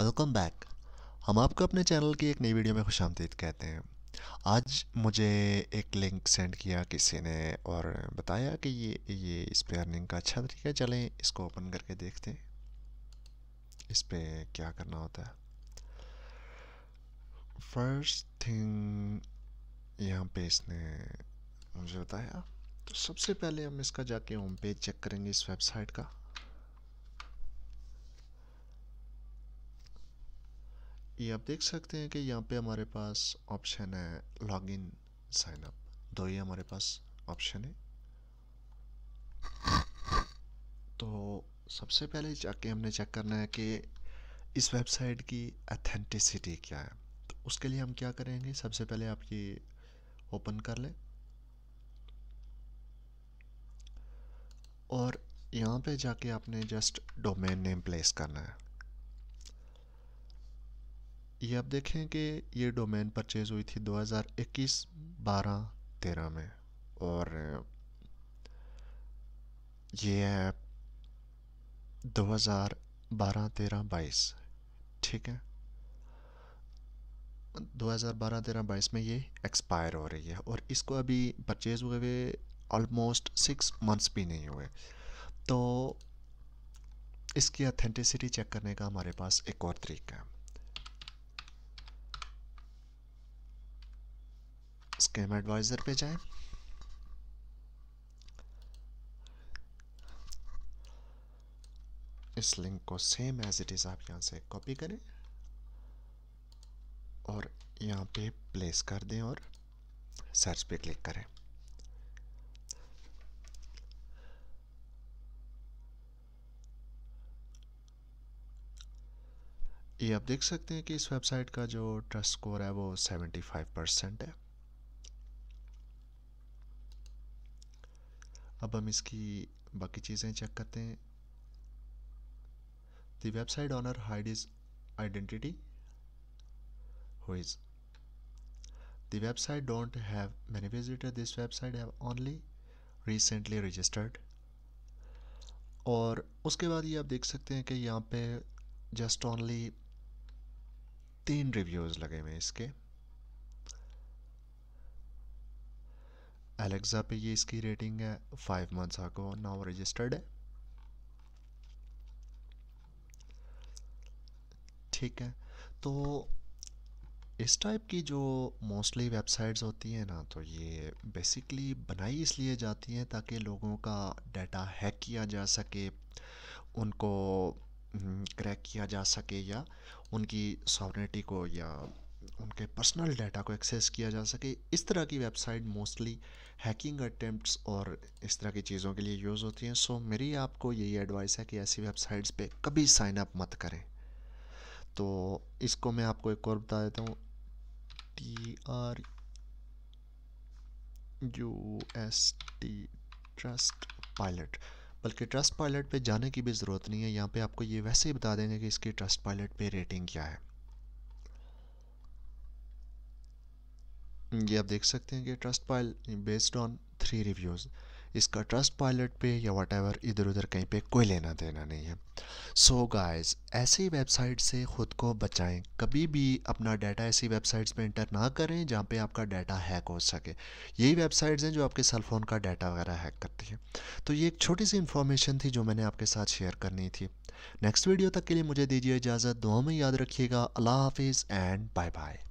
welcome back हम आपको अपने चैनल की एक नई वीडियो में खुश आमदीद कहते हैं आज मुझे एक लिंक सेंड किया किसी ने और बताया कि ये ये इस पर अर्निंग का अच्छा तरीका चलें इसको ओपन करके देखते हैं इस पर क्या करना होता है फर्स्ट थिंग यहाँ पे इसने मुझे बताया तो सबसे पहले हम इसका जाके होम पेज चेक करेंगे इस वेबसाइट का ये आप देख सकते हैं कि यहाँ पे हमारे पास ऑप्शन है लॉग इन साइन अप दो ही हमारे पास ऑप्शन है तो सबसे पहले जाके हमने चेक करना है कि इस वेबसाइट की अथेंटिसिटी क्या है तो उसके लिए हम क्या करेंगे सबसे पहले आप ये ओपन कर लें और यहाँ पे जाके आपने जस्ट डोमेन नेम प्लेस करना है ये आप देखें कि ये डोमेन परचेज़ हुई थी 2021 12 13 में और ये है 2012 13 22 ठीक है 2012 13 22 में ये एक्सपायर हो रही है और इसको अभी परचेज़ हुए हुए ऑलमोस्ट सिक्स मंथ्स भी नहीं हुए तो इसकी अथेंटिसिटी चेक करने का हमारे पास एक और तरीका है स्कैम एडवाइज़र पे जाएं इस लिंक को सेम एज इट इज़ आप यहां से कॉपी करें और यहां पे प्लेस कर दें और सर्च पे क्लिक करें ये आप देख सकते हैं कि इस वेबसाइट का जो ट्रस्ट स्कोर है वो 75 परसेंट है अब हम इसकी बाकी चीज़ें चेक करते हैं the website owner hide is identity who is the website don't have many visitor this website have only recently registered और उसके बाद ये आप देख सकते हैं कि यहाँ पे जस्ट ओनली तीन रिव्यूज़ लगे हुए इसके एलेक्सा पे ये इसकी रेटिंग है five months ago now registered है ठीक है तो इस टाइप की जो मोस्टली वेबसाइट्स होती हैं ना तो ये बेसिकली बनाई इसलिए जाती हैं ताकि लोगों का डाटा हैक किया जा सके उनको क्रैक हम्म, किया जा सके या उनकी सॉवरेटी को या उनके पर्सनल डाटा को एक्सेस किया जा सके इस तरह की वेबसाइट मोस्टली हैकिंग अटैम्प्ट और इस तरह की चीज़ों के लिए यूज़ होती हैं सो मेरी आपको यही एडवाइस है कि ऐसी वेबसाइट्स पे कभी साइन अप मत करें तो इसको मैं आपको एक और बता देता हूँ T R U S T Trustpilot बल्कि ट्रस्ट पायलट पे जाने की भी ज़रूरत नहीं है यहाँ पे आपको ये वैसे ही बता देंगे कि इसकी ट्रस्ट पायलट पे रेटिंग क्या है ये आप देख सकते हैं कि Trustpilot based on three reviews इसका ट्रस्ट पायलट पे या वट इधर उधर कहीं पे कोई लेना देना नहीं है सो so गाइस ऐसी वेबसाइट से ख़ुद को बचाएं कभी भी अपना डाटा ऐसी वेबसाइट्स पे इंटर ना करें जहाँ पे आपका डाटा हैक हो सके यही वेबसाइट्स हैं जो आपके सेल फ़ोन का डाटा वगैरह हैक करती हैं तो ये एक छोटी सी इन्फॉर्मेशन थी जो मैंने आपके साथ शेयर करनी थी नेक्स्ट वीडियो तक के लिए मुझे दीजिए इजाज़त दो में याद रखिएगा अल्लाह हाफिज़ एंड बाय बाय